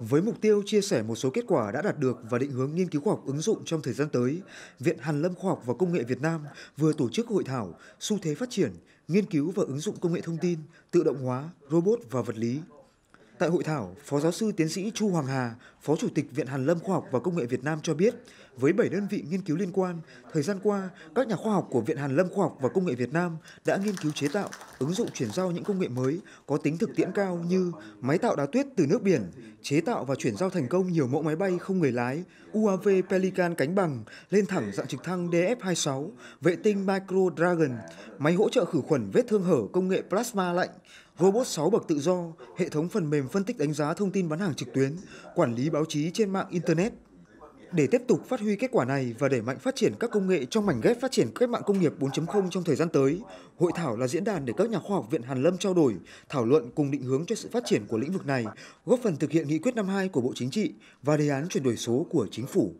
Với mục tiêu chia sẻ một số kết quả đã đạt được và định hướng nghiên cứu khoa học ứng dụng trong thời gian tới, Viện Hàn lâm Khoa học và Công nghệ Việt Nam vừa tổ chức hội thảo Xu thế phát triển, nghiên cứu và ứng dụng công nghệ thông tin, tự động hóa, robot và vật lý. Tại hội thảo, Phó giáo sư tiến sĩ Chu Hoàng Hà, Phó Chủ tịch Viện Hàn lâm Khoa học và Công nghệ Việt Nam cho biết, với 7 đơn vị nghiên cứu liên quan, thời gian qua, các nhà khoa học của Viện Hàn lâm Khoa học và Công nghệ Việt Nam đã nghiên cứu chế tạo, ứng dụng chuyển giao những công nghệ mới có tính thực tiễn cao như máy tạo đá tuyết từ nước biển, chế tạo và chuyển giao thành công nhiều mẫu máy bay không người lái UAV Pelican cánh bằng lên thẳng dạng trực thăng DF-26, vệ tinh Micro Dragon, máy hỗ trợ khử khuẩn vết thương hở công nghệ plasma lạnh, robot 6 bậc tự do, hệ thống phần mềm phân tích đánh giá thông tin bán hàng trực tuyến, quản lý báo chí trên mạng Internet. Để tiếp tục phát huy kết quả này và đẩy mạnh phát triển các công nghệ trong mảnh ghép phát triển cách mạng công nghiệp 4.0 trong thời gian tới, hội thảo là diễn đàn để các nhà khoa học Viện Hàn Lâm trao đổi, thảo luận cùng định hướng cho sự phát triển của lĩnh vực này, góp phần thực hiện nghị quyết năm 2 của Bộ Chính trị và đề án chuyển đổi số của Chính phủ.